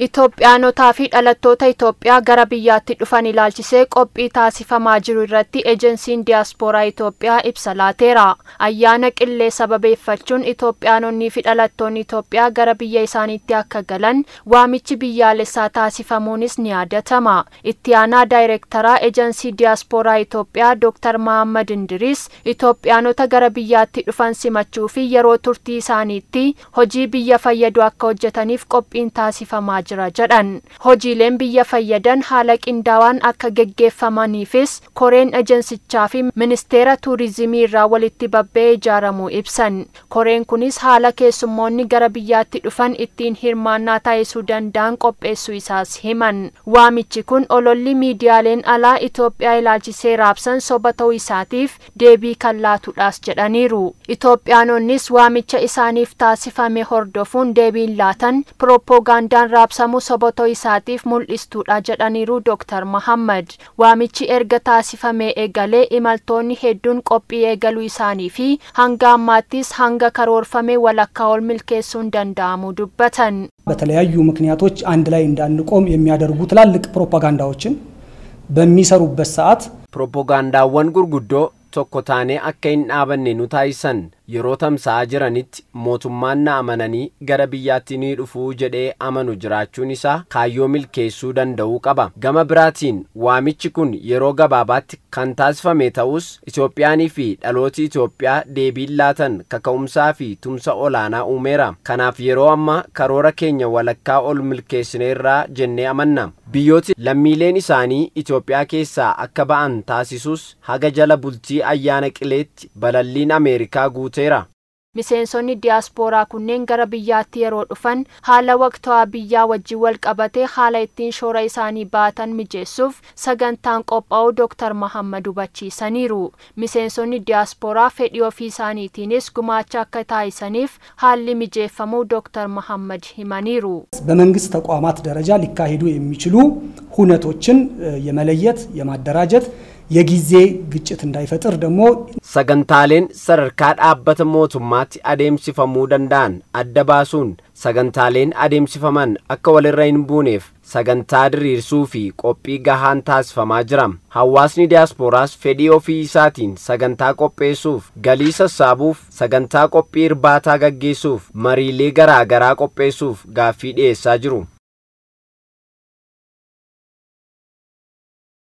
Itoophiyaanotaa fi dhalattoota Itoophiyaa gara biyyaatti dhufan ilaalchisee qophii taasifamaa jiru irratti ejeensiin diyaaspooraa Itoophiyaa ibsa laateera. Ayyaana qillee sababeeffachuun Itoophiyaanonnii fi dhalattoonni Itoophiyaa gara biyya isaaniitti akka galan waamichi biyyaalessaa taasifamuunis ni yaadatama. Itti aanaa daayirektaraa ejensii diyaaspooraa Itoophiyaa Dr. Mahammad Indiris Itoophiyaanota gara biyyaatti dhufan simachuu fi yeroo turtii isaaniitti hojii biyya fayyadu akka hojjetaniif qophiin taasifamaa jedhan hojiileen biyya fayyadan haala qindaawaan akka geggeeffamaniifis koreen ajansichaa fi ministeera tuurizimii irraa walitti babbee ijaaramuu ibsan koreen kunis haala keessummoonni gara biyyaatti dhufan ittiin hirmaannaa taa'isuu danda'an qopheessuu isaas himan waamichi kun ololli miidiyaaleen alaa Itoophiyaa ilaalchisee raabsan soba ta'uu isaatiif deebii kan laatudhaas jedhaniiru Itoophiyaanonnis waamicha isaaniif taasifame hordofuun deebiin laatan pirooppogaandaan raabsan qabsamu soboto isaatiif mul'istuudha jedhaniiru Dr. Mahammad. Waamichi erga taasifamee eegalee imaltoonni hedduun qophii eegaluu isaanii fi hanga ammaattis hanga karoorfame walakkaa ol milkeessuun danda'amu dubbatan። በተለያዩ ምክንያቶች አንድ ላይ እንዳንቆም የሚያደርጉ ትላልቅ ፕሮፓጋንዳዎችን በሚሰሩበት ሰዓት ፕሮፓጋንዳዋን ጉርጉዶ ቶኮታኔ አከይን አበኔኑ ታይሰን yeroo tamsa'aa jiranitti mootummaan na amananii gara biyyaatti ni dhufuu jedhee amanu jiraachuun isaa kaayyoo milkeessuu danda'uu qaba. Gama biraatiin waamichi kun yeroo gabaabaatti kan taasifame ta'us Itoophiyaanii fi dhalooti Itoophiyaa deebiin laatan kaka'umsaa fi tumsa olaanaa uumeera. Kanaaf yeroo ammaa karoora keenya walakkaa ol milkeessineerraa jennee amanna. Biyyooti lammiileen isaanii Itoophiyaa keessaa akka ba'an taasisus haga jala bultii ayyaana qileetti balalliin Ameerikaa guute. dhufteera. Miseensonni diyaasporaa kunneen gara biyyaatti yeroo dhufan haala waqtawaa biyyaa wajjin wal qabatee haala ittiin shoora isaanii baatan mijeessuuf sagantaan qophaa'u Dr. Mahammad hubachiisaniiru. Miseensonni diyaasporaa fedhii ofii isaaniitiinis gumaacha akka taayisaniif haalli mijeeffamuu Dr. Mahammad himaniiru. በመንግስት ተቋማት ደረጃ ሊካሄዱ የሚችሉ ሁነቶችን የመለየት የማደራጀት የጊዜ ግጭት እንዳይፈጥር ደግሞ ሰገንታሌን ሰረርካ ዳበተ ሞቱማት አደምሲፈሙ ደንዳን አደባሱን ሰገንታሌን አደምሲፈመን አከ ወልረይን ቡኔፍ ሰገንታ ድሪርሱ ፊ ቆጲ ጋሃን ታስፈማ ጅራም ሐዋስኒ ዲያስፖራስ ፌዲ ኦፊ ሰገንታ ቆጴሱፍ ገሊ ሰሳቡፍ ሰገንታ ቆጲ እርባታ ገጌሱፍ መሪሌ ገራገራ ገራ ቆጴሱፍ ጋፊ ዴሳ ጅሩ